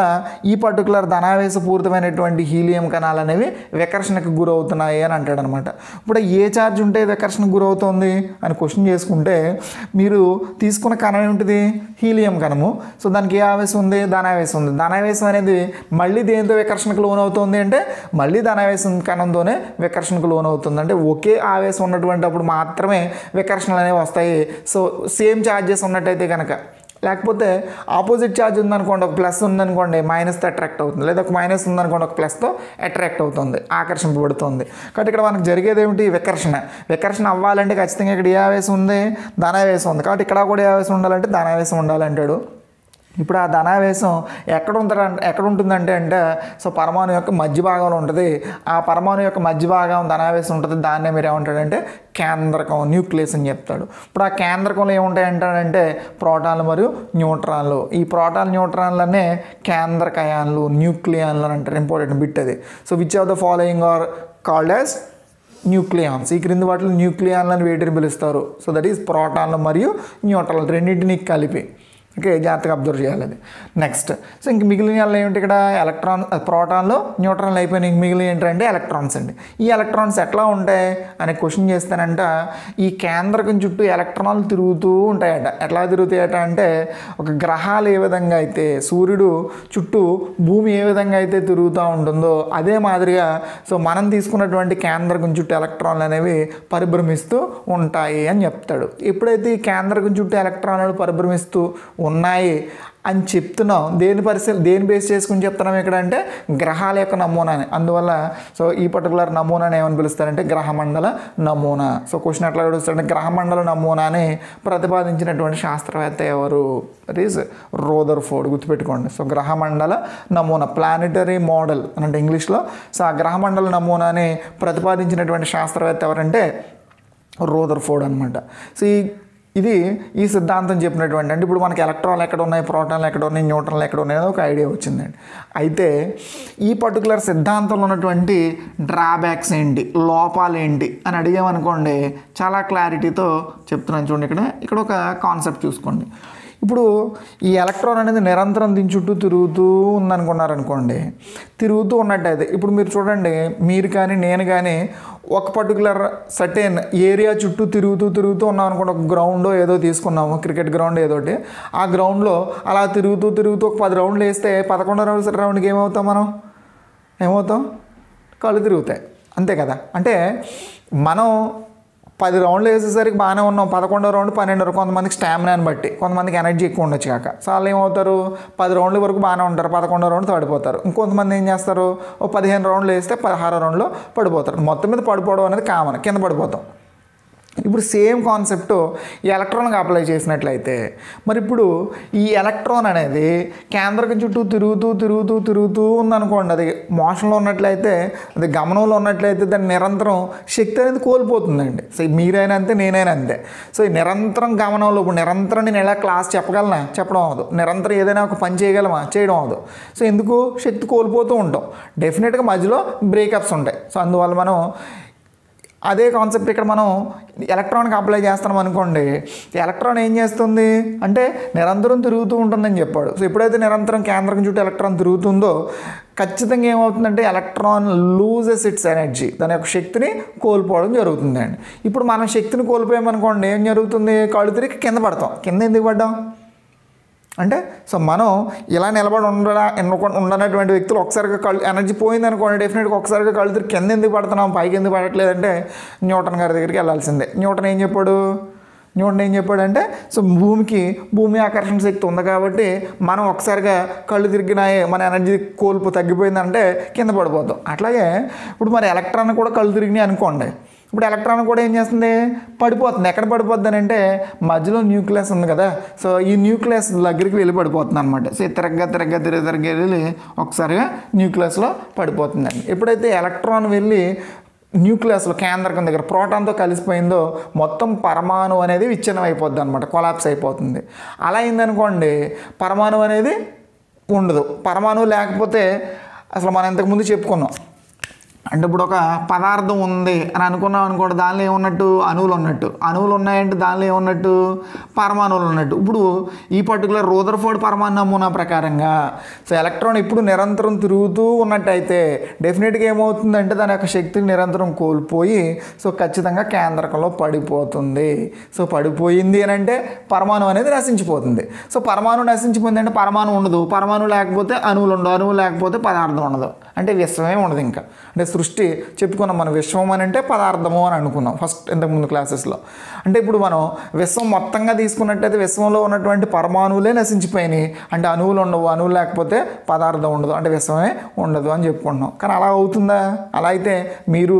ఈ పర్టికులర్ ధనావేశపూరితమైనటువంటి హీలియం కణాలు అనేవి వికర్షణకు గురవుతున్నాయి అని అంటాడనమాట ఇప్పుడు ఏ ఛార్జ్ ఉంటే వికర్షణకు గురవుతుంది అని క్వశ్చన్ చేసుకుంటే మీరు తీసుకున్న కణం ఏమిటిది హీలియం కణము సో దానికి ఏ ఆవేశం ఉంది ధనావేశం ఉంది ధనావేశం అనేది మళ్ళీ దేనితో వికర్షణకు లోనవుతుంది అంటే మళ్ళీ ధనావేశం కణంతోనే వికర్షణకు లోనవుతుంది అంటే ఒకే ఆవేశం ఉన్నటువంటి అప్పుడు మాత్రమే వికర్షణలు అనేవి వస్తాయి సో సేమ్ ఛార్జెస్ ఉన్నట్టయితే కనుక లేకపోతే ఆపోజిట్ ఛార్జ్ ఉందనుకోండి ఒక ప్లస్ ఉందనుకోండి మైనస్తో అట్రాక్ట్ అవుతుంది లేదా ఒక మైనస్ ఉందనుకోండి ఒక ప్లస్తో అట్రాక్ట్ అవుతుంది ఆకర్షింపబడుతుంది కాబట్టి ఇక్కడ మనకు జరిగేది ఏమిటి వికర్షణ వికర్షణ అవ్వాలంటే ఖచ్చితంగా ఇక్కడ ఏ ఆవేశం ఉంది ధనావేశం ఉంది కాబట్టి ఇక్కడ కూడా ఏ ఆవేశం ఉండాలంటే ధనావేశం ఉండాలంటాడు ఇప్పుడు ఆ ధనావేశం ఎక్కడ ఉంటారా ఎక్కడ ఉంటుందంటే అంటే సో పరమాణు యొక్క మధ్య భాగంలో ఉంటుంది ఆ పరమాణు యొక్క మధ్య భాగం ధనావేశం ఉంటుంది దాన్నే మీరు ఏమంటాడంటే కేంద్రకం న్యూక్లియస్ అని చెప్తాడు ఇప్పుడు ఆ కేంద్రకంలో ఏముంటాయి అంటాడంటే ప్రోటాన్లు మరియు న్యూట్రాన్లు ఈ ప్రోటాన్ న్యూట్రాన్లనే కేంద్రకయాన్లు న్యూక్లియాన్లు అని అంటారు ఇంపార్టెంట్ బిట్ అది so which of the following are called as nucleons ఈ క్రింది వాటిలో న్యూక్లియాన్లను వేటిని పిలుస్తారు సో దట్ ఈస్ ప్రోటాన్లు మరియు న్యూట్రాన్లు రెండింటిని కలిపి ఓకే జాగ్రత్తగా అబ్జర్వ్ చేయాలి అది నెక్స్ట్ సో ఇంక మిగిలిన వాళ్ళు ఏమిటి ఇక్కడ ఎలక్ట్రాన్ ప్రోటాన్లు న్యూట్రాన్లు అయిపోయిన ఇంక మిగిలిన ఏంటంటే ఎలక్ట్రాన్స్ అండి ఈ ఎలక్ట్రాన్స్ ఎట్లా ఉంటాయి అనే క్వశ్చన్ చేస్తానంట ఈ కేంద్రకం చుట్టూ ఎలక్ట్రాన్లు తిరుగుతూ ఉంటాయట ఎట్లా తిరుగుతాయట అంటే ఒక గ్రహాలు ఏ విధంగా అయితే సూర్యుడు చుట్టూ భూమి ఏ విధంగా అయితే తిరుగుతూ ఉంటుందో అదే మాదిరిగా సో మనం తీసుకున్నటువంటి కేంద్రకం చుట్టూ ఎలక్ట్రాన్లు అనేవి పరిభ్రమిస్తూ ఉంటాయి అని చెప్తాడు ఎప్పుడైతే ఈ కేంద్రకం చుట్టూ ఎలక్ట్రాన్లు పరిభ్రమిస్తూ ఉన్నాయి అని చెప్తున్నాం దేని పరిస్థితి దేని బేస్ చేసుకుని చెప్తున్నాం ఇక్కడ అంటే గ్రహాల యొక్క నమూనాని అందువల్ల సో ఈ పర్టికులర్ నమూనాని ఏమని పిలుస్తారంటే గ్రహమండల నమూనా సో క్వశ్చన్ ఎట్లా పిలుస్తారంటే గ్రహమండల అని ప్రతిపాదించినటువంటి శాస్త్రవేత్త ఎవరు రీజ్ రోదర్ ఫోర్డ్ గుర్తుపెట్టుకోండి సో గ్రహమండల నమూనా ప్లానిటరీ మోడల్ అని అంటే ఇంగ్లీష్లో సో ఆ గ్రహమండల నమూనాని ప్రతిపాదించినటువంటి శాస్త్రవేత్త ఎవరంటే రోదర్ ఫోర్డ్ అనమాట సో ఈ ఇది ఈ సిద్ధాంతం చెప్పినటువంటి అంటే ఇప్పుడు మనకి ఎలక్ట్రాన్లు ఎక్కడ ఉన్నాయి ప్రోటాన్లు ఎక్కడ ఉన్నాయి న్యూట్రాన్లు ఎక్కడ ఉన్నాయి ఒక ఐడియా వచ్చిందండి అయితే ఈ పర్టికులర్ సిద్ధాంతంలో ఉన్నటువంటి డ్రాబ్యాక్స్ ఏంటి లోపాలు ఏంటి అని అడిగామనుకోండి చాలా క్లారిటీతో చెప్తున్నాను చూడండి ఇక్కడ ఇక్కడ ఒక కాన్సెప్ట్ చూసుకోండి ఇప్పుడు ఈ ఎలక్ట్రాన్ అనేది నిరంతరం దీని చుట్టూ తిరుగుతూ ఉందనుకున్నారనుకోండి తిరుగుతూ ఉన్నట్టయితే ఇప్పుడు మీరు చూడండి మీరు కానీ నేను కానీ ఒక పర్టికులర్ సర్టెన్ ఏరియా చుట్టూ తిరుగుతూ తిరుగుతూ ఉన్నాం అనుకోండి ఒక గ్రౌండ్ ఏదో తీసుకున్నాము క్రికెట్ గ్రౌండ్ ఏదోటి ఆ గ్రౌండ్లో అలా తిరుగుతూ తిరుగుతూ ఒక పది రౌండ్లు వేస్తే పదకొండు రౌండ్ రౌండ్కి ఏమవుతాం మనం ఏమవుతాం కళ్ళు తిరుగుతాయి అంతే కదా అంటే మనం పది రౌండ్లు వేసేసరికి బాగానే ఉన్నాం పదకొండో రౌండ్ పన్నెండు కొంతమందికి స్టామినాని బట్టి కొంతమందికి ఎనర్జీ ఎక్కువ ఉండొచ్చు కాక సో వాళ్ళు ఏమవుతారు పది రౌండ్ల వరకు బాగానే ఉంటారు పదకొండో రౌండ్ పడిపోతారు ఇంకొంతమంది ఏం చేస్తారు ఓ పదిహేను రౌండ్లు వేస్తే పదహారో రౌండ్లో పడిపోతారు మొత్తం మీద పడిపోవడం అనేది కామన్ కింద పడిపోతాం ఇప్పుడు సేమ్ కాన్సెప్ట్ ఈ ఎలక్ట్రాన్కి అప్లై చేసినట్లయితే మరి ఇప్పుడు ఈ ఎలక్ట్రాన్ అనేది కేంద్రకం చుట్టూ తిరుగుతూ తిరుగుతూ తిరుగుతూ ఉందనుకోండి అది మోషన్లో ఉన్నట్లయితే అది గమనంలో ఉన్నట్లయితే దాని నిరంతరం శక్తి అనేది కోల్పోతుందండి సో మీరైనా అంతే నేనైనా అంతే సో ఈ నిరంతరం గమనంలో ఇప్పుడు నిరంతరం నేను ఎలా క్లాస్ చెప్పగలనా చెప్పడం అవదు నిరంతరం ఏదైనా ఒక పని చేయగలమా చేయడం అవదు సో ఎందుకు శక్తి కోల్పోతూ ఉంటాం డెఫినెట్గా మధ్యలో బ్రేకప్స్ ఉంటాయి సో అందువల్ల మనం అదే కాన్సెప్ట్ ఇక్కడ మనం ఎలక్ట్రాన్కి అప్లై చేస్తున్నాం అనుకోండి ఎలక్ట్రాన్ ఏం చేస్తుంది అంటే నిరంతరం తిరుగుతూ ఉంటుందని చెప్పాడు సో ఎప్పుడైతే నిరంతరం కేంద్రం చుట్టూ ఎలక్ట్రాన్ తిరుగుతుందో ఖచ్చితంగా ఏమవుతుందంటే ఎలక్ట్రాన్ లూజెస్ ఇట్స్ ఎనర్జీ దాని యొక్క శక్తిని కోల్పోవడం జరుగుతుందండి ఇప్పుడు మనం శక్తిని కోల్పోయామనుకోండి ఏం జరుగుతుంది కళ్ళు తిరిగి కింద పడతాం కింద ఎందుకు పడ్డాం అంటే సో మనం ఇలా నిలబడి ఉండడా ఉండనటువంటి వ్యక్తులు ఒకసారిగా కళ్ళు ఎనర్జీ పోయింది అనుకోండి డెఫినెట్గా ఒకసారిగా కళ్ళు తిరిగి కింద ఎందుకు పడుతున్నాం పైకి ఎందుకు పడట్లేదంటే న్యూటన్ గారి దగ్గరికి వెళ్ళాల్సిందే న్యూటన్ ఏం చెప్పాడు న్యూటన్ ఏం చెప్పాడు అంటే సో భూమికి భూమి ఆకర్షణ శక్తి ఉంది కాబట్టి మనం ఒకసారిగా కళ్ళు తిరిగినాయే మన ఎనర్జీ కోల్పు తగ్గిపోయిందంటే కింద పడిపోతాం అట్లాగే ఇప్పుడు మరి ఎలక్ట్రాన్ కూడా కళ్ళు తిరిగినాయి అనుకోండి ఇప్పుడు ఎలక్ట్రాన్ కూడా ఏం చేస్తుంది పడిపోతుంది ఎక్కడ పడిపోద్ది అని అంటే మధ్యలో న్యూక్లియస్ ఉంది కదా సో ఈ న్యూక్లియస్ దగ్గరికి వెళ్ళి పడిపోతుంది అనమాట సో తిరగ్గా తిరగ్గా తిరగ తిరగ వెళ్ళి ఒకసారిగా న్యూక్లియస్లో పడిపోతుందండి ఎప్పుడైతే ఎలక్ట్రాన్ వెళ్ళి న్యూక్లియస్లో కేంద్రకం దగ్గర ప్రోటాన్తో కలిసిపోయిందో మొత్తం పరమాణు అనేది విచ్ఛిన్నం అయిపోద్ది అనమాట కొలాప్స్ అయిపోతుంది అలా అయిందనుకోండి పరమాణు అనేది ఉండదు పరమాణువు లేకపోతే అసలు మనం ఇంతకుముందు చెప్పుకున్నాం అంటే ఇప్పుడు ఒక పదార్థం ఉంది అని అనుకున్నాం అనుకోండి దానిలో ఏమున్నట్టు అణువులు ఉన్నట్టు అణువులు ఉన్నాయంటే దానిలో ఏమున్నట్టు పరమాణువులు ఉన్నట్టు ఇప్పుడు ఈ పర్టికులర్ రోదర్ఫోర్డ్ పరమాణు నమూనా ప్రకారంగా సో ఎలక్ట్రాన్ ఇప్పుడు నిరంతరం తిరుగుతూ ఉన్నట్టయితే డెఫినెట్గా ఏమవుతుందంటే దాని యొక్క శక్తిని నిరంతరం కోల్పోయి సో ఖచ్చితంగా కేంద్రకంలో పడిపోతుంది సో పడిపోయింది అని అంటే పరమాణు అనేది నశించిపోతుంది సో పరమాణు నశించిపోయిందంటే పరమాణు ఉండదు పరమాణు లేకపోతే అణువులు ఉండవు అణువు లేకపోతే పదార్థం ఉండదు అంటే విశ్వమే ఉండదు ఇంకా అంటే సృష్టి చెప్పుకున్నాం మనం విశ్వం అని అంటే పదార్థము అని అనుకున్నాం ఫస్ట్ ఇంతకుముందు క్లాసెస్లో అంటే ఇప్పుడు మనం విశ్వం మొత్తంగా తీసుకున్నట్టయితే విశ్వంలో ఉన్నటువంటి పరమాణువులే నశించిపోయినాయి అంటే అణువులు ఉండవు అణువులు లేకపోతే పదార్థం ఉండదు అంటే విశ్వమే ఉండదు అని చెప్పుకుంటున్నాం కానీ అలా అవుతుందా అలా అయితే మీరు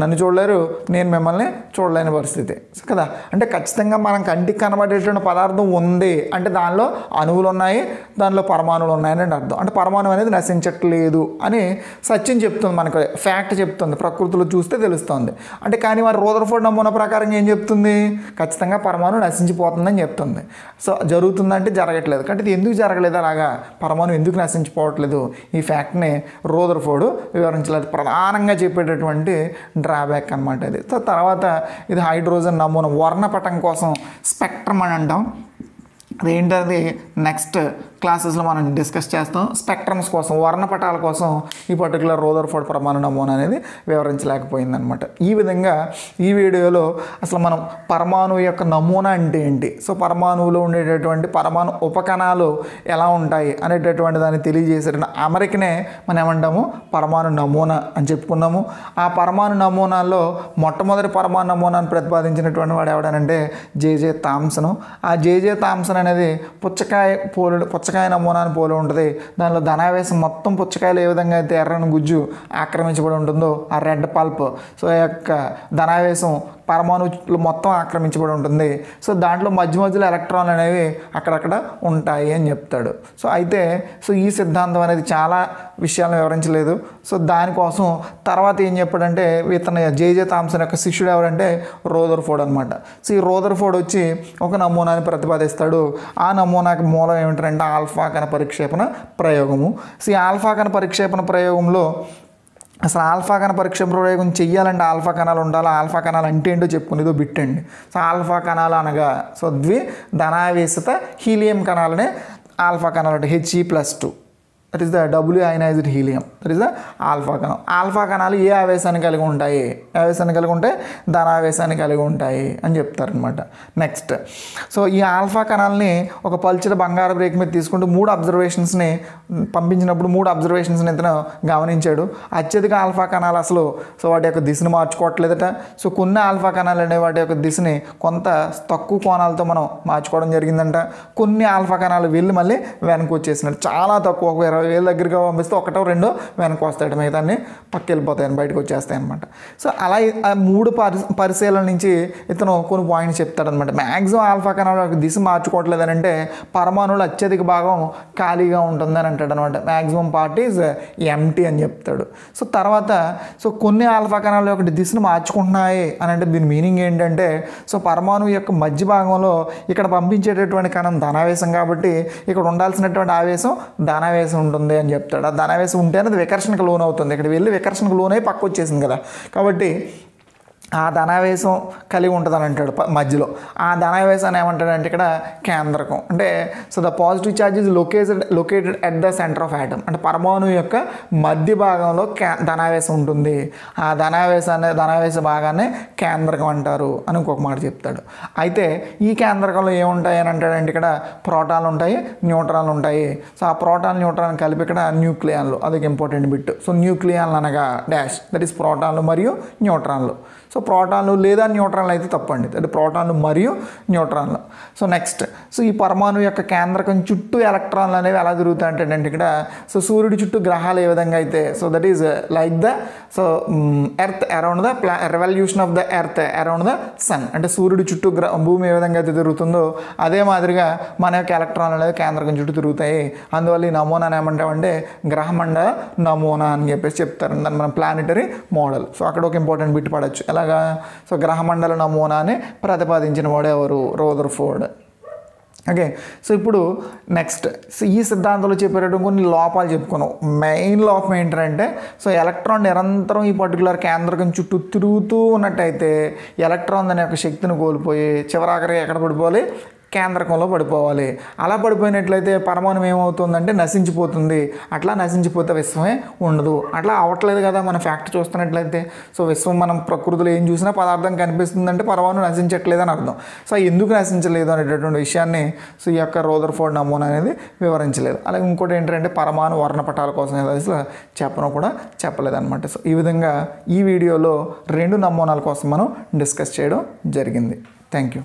నన్ను చూడలేరు నేను మిమ్మల్ని చూడలేని పరిస్థితి కదా అంటే ఖచ్చితంగా మనం కంటికి కనబడేటువంటి పదార్థం ఉంది అంటే దానిలో అణువులు ఉన్నాయి దానిలో పరమాణువులు ఉన్నాయని అర్థం అంటే పరమాణువు అనేది నశించట్లేదు అని సత్యం చెప్తుంది మనకు ఫ్యాక్ట్ చెప్తుంది ప్రకృతిలో చూస్తే తెలుస్తుంది అంటే కానీ వారి రోదర్ఫోర్డ్ నమూనా ప్రకారం ఏం చెప్తుంది ఖచ్చితంగా పరమాణువు నశించిపోతుందని చెప్తుంది సో జరుగుతుందంటే జరగట్లేదు కానీ ఇది ఎందుకు జరగలేదు అలాగా పరమాణువు ఎందుకు నశించిపోవట్లేదు ఈ ఫ్యాక్ట్ని రోదర్ఫోర్డ్ వివరించలేదు ప్రధానంగా చెప్పేటటువంటి డ్రాబ్యాక్ అనమాట ఇది సో తర్వాత ఇది హైడ్రోజన్ నమూనా వర్ణపటం కోసం స్పెక్ట్రమ్ అని అంటాం అదేంటది నెక్స్ట్ క్లాసెస్లో మనం డిస్కస్ చేస్తాం స్పెక్ట్రమ్స్ కోసం వర్ణపటాల కోసం ఈ పర్టికులర్ ఫోర్ పరమాణు నమూనా అనేది వివరించలేకపోయింది అనమాట ఈ విధంగా ఈ వీడియోలో అసలు మనం పరమాణు యొక్క నమూనా అంటే ఏంటి సో పరమాణువులో ఉండేటటువంటి పరమాణు ఉపకణాలు ఎలా ఉంటాయి అనేటటువంటి దాన్ని తెలియజేసేటువంటి అమరికనే మనం ఏమంటాము పరమాణు నమూనా అని చెప్పుకున్నాము ఆ పరమాణు నమూనాల్లో మొట్టమొదటి పరమాణు నమూనాను ప్రతిపాదించినటువంటి వాడు ఎవడనంటే జేజే థామ్సన్ ఆ జేజే థామ్సన్ అనే అనేది పుచ్చకాయ పోలు పుచ్చకాయ అని పోలి ఉంటుంది దానిలో ధనావేశం మొత్తం పుచ్చకాయలు ఏ విధంగా అయితే ఎర్రని గుజ్జు ఆక్రమించబడి ఉంటుందో ఆ రెడ్ పల్ప్ సో ఆ యొక్క ధనావేశం పరమాణువులు మొత్తం ఆక్రమించబడి ఉంటుంది సో దాంట్లో మధ్య మధ్యలో ఎలక్ట్రాన్లు అనేవి అక్కడక్కడ ఉంటాయి అని చెప్తాడు సో అయితే సో ఈ సిద్ధాంతం అనేది చాలా విషయాలను వివరించలేదు సో దానికోసం తర్వాత ఏం చెప్పాడంటే ఇతను జేజే థామ్సన్ యొక్క శిష్యుడు ఎవరంటే రోదర్ ఫోర్డ్ అనమాట సో ఈ రోదర్ ఫోర్డ్ వచ్చి ఒక నమూనాని ప్రతిపాదిస్తాడు ఆ నమూనాకి మూలం ఏమిటంటే ఆల్ఫా కణ పరిక్షేపణ ప్రయోగము సో ఈ ఆల్ఫా కణ పరిక్షేపణ ప్రయోగంలో అసలు ఆల్ఫా కణ పరీక్ష ప్రయోగం చేయాలంటే ఆల్ఫా కణాలు ఉండాలి ఆల్ఫా కణాలు అంటే ఏంటో చెప్పుకునేదో బిట్టండి సో ఆల్ఫా కణాలు అనగా సో ద్వి ధనావేశత హీలియం కణాలనే ఆల్ఫా కణాలు అంటే HE plus two that is the doubly ionized helium that is the alpha కణం ఆల్ఫా కణాలు ఏ ఆవేశాన్ని కలిగి ఉంటాయి ఆవేశాన్ని కలిగి ఉంటే ధన ఆవేశాన్ని కలిగి ఉంటాయి అని చెప్తారనమాట నెక్స్ట్ సో ఈ ఆల్ఫా కణాలని ఒక పల్చడ బంగారు బ్రేక్ మీద తీసుకుంటూ మూడు అబ్జర్వేషన్స్ని పంపించినప్పుడు మూడు అబ్జర్వేషన్స్ని ఇతను గమనించాడు అత్యధిక ఆల్ఫా కణాలు అసలు సో వాటి యొక్క దిశను మార్చుకోవట్లేదట సో కొన్ని ఆల్ఫా కణాలు అనే వాటి యొక్క దిశని కొంత తక్కువ కోణాలతో మనం మార్చుకోవడం జరిగిందంట కొన్ని ఆల్ఫా కణాలు వెళ్ళి మళ్ళీ వెనక్కి వచ్చేసినట్టు చాలా తక్కువ ఒక ఇరవై వేలు దగ్గరికి దగ్గరగా పంపిస్తే ఒకటో రెండో వెనక్కి వస్తాడు మిగతాన్ని పక్క వెళ్ళిపోతాయని బయటకు వచ్చేస్తాయి అనమాట సో అలా మూడు పరి పరిశీలన నుంచి ఇతను కొన్ని పాయింట్స్ చెప్తాడనమాట మ్యాక్సిమం ఆల్ఫా కణాలు దిశ మార్చుకోవట్లేదు అని అంటే పరమాణువులు అత్యధిక భాగం ఖాళీగా ఉంటుంది అని అంటాడు అనమాట మ్యాక్సిమం పార్ట్ ఈజ్ ఎంటీ అని చెప్తాడు సో తర్వాత సో కొన్ని ఆల్ఫా కణాల యొక్క దిశను మార్చుకుంటున్నాయి అని అంటే దీని మీనింగ్ ఏంటంటే సో పరమాణువు యొక్క మధ్య భాగంలో ఇక్కడ పంపించేటటువంటి కణం ధనావేశం కాబట్టి ఇక్కడ ఉండాల్సినటువంటి ఆవేశం ధనావేశం ఉంటుంది అని చెప్తాడు ఆ ధనావేశం ఉంటే అనేది వికర్షణకు లోన్ అవుతుంది ఇక్కడ వెళ్ళి వికర్షణకు లోన్ అయి పక్క వచ్చేసింది కదా కాబట్టి ఆ ధనావేశం కలిగి అని అంటాడు మధ్యలో ఆ ధనావేశాన్ని ఏమంటాడంటే ఇక్కడ కేంద్రకం అంటే so the positive charges located located at the centre of atom అంటే పరమాణు యొక్క మధ్య భాగంలో క్యా ధనావేశం ఉంటుంది ఆ ధనావేశాన్ని ధనావేశ భాగాన్ని కేంద్రకం అంటారు అని ఇంకొక మాట చెప్తాడు అయితే ఈ కేంద్రకంలో ఏముంటాయి అని అంటాడంటే ఇక్కడ ప్రోటాన్లు ఉంటాయి న్యూట్రాన్లు ఉంటాయి సో ఆ ప్రోటాన్ న్యూట్రాన్ కలిపి ఇక్కడ న్యూక్లియాన్లు అదొక ఇంపార్టెంట్ బిట్ సో న్యూక్లియాన్లు అనగా డాష్ దట్ ఈస్ ప్రోటాన్లు మరియు న్యూట్రాన్లు సో ప్రోటాన్లు లేదా న్యూట్రాన్లు అయితే తప్పండి అంటే ప్రోటాన్లు మరియు న్యూట్రాన్లు సో నెక్స్ట్ సో ఈ పరమాణు యొక్క కేంద్రకం చుట్టూ ఎలక్ట్రాన్లు అనేవి ఎలా తిరుగుతాయి అంటే ఇక్కడ సో సూర్యుడి చుట్టూ గ్రహాలు ఏ విధంగా అయితే so that is like the so earth around the ప్లా revolution of the earth around the sun అంటే సూర్యుడి చుట్టూ గ్ర భూమి ఏ విధంగా అయితే తిరుగుతుందో అదే మాదిరిగా మన యొక్క ఎలక్ట్రాన్లు అనేవి కేంద్రకం చుట్టూ తిరుగుతాయి అందువల్ల ఈ నమూనాను ఏమంటామంటే గ్రహమండ నమూనా అని చెప్పేసి చెప్తారు దాన్ని మనం ప్లానిటరీ మోడల్ సో అక్కడ ఒక ఇంపార్టెంట్ బిట్ పడచ్చు ఎలా అలాగా సో గ్రహమండల నమూనాని ప్రతిపాదించిన ఎవరు రోదర్ ఫోర్డ్ ఓకే సో ఇప్పుడు నెక్స్ట్ ఈ సిద్ధాంతంలో చెప్పేటటువంటి కొన్ని లోపాలు చెప్పుకున్నాం మెయిన్ లోపం ఏంటంటే సో ఎలక్ట్రాన్ నిరంతరం ఈ పర్టికులర్ కేంద్రకం చుట్టూ తిరుగుతూ ఉన్నట్టయితే ఎలక్ట్రాన్ అనే యొక్క శక్తిని కోల్పోయి చివరాఖరి ఎక్కడ పడిపోవాలి కేంద్రకంలో పడిపోవాలి అలా పడిపోయినట్లయితే పరమాణం ఏమవుతుందంటే నశించిపోతుంది అట్లా నశించిపోతే విశ్వమే ఉండదు అట్లా అవ్వట్లేదు కదా మన ఫ్యాక్ట్ చూస్తున్నట్లయితే సో విశ్వం మనం ప్రకృతిలో ఏం చూసినా పదార్థం కనిపిస్తుందంటే పరమాణం నశించట్లేదు అని అర్థం సో ఎందుకు నశించలేదు అనేటటువంటి విషయాన్ని సో ఈ యొక్క రోదర్ ఫోర్డ్ నమూనా అనేది వివరించలేదు అలాగే ఇంకోటి ఏంటంటే పరమాణు వర్ణపటాల కోసం అసలు చెప్పను కూడా చెప్పలేదన్నమాట సో ఈ విధంగా ఈ వీడియోలో రెండు నమూనాల కోసం మనం డిస్కస్ చేయడం జరిగింది థ్యాంక్ యూ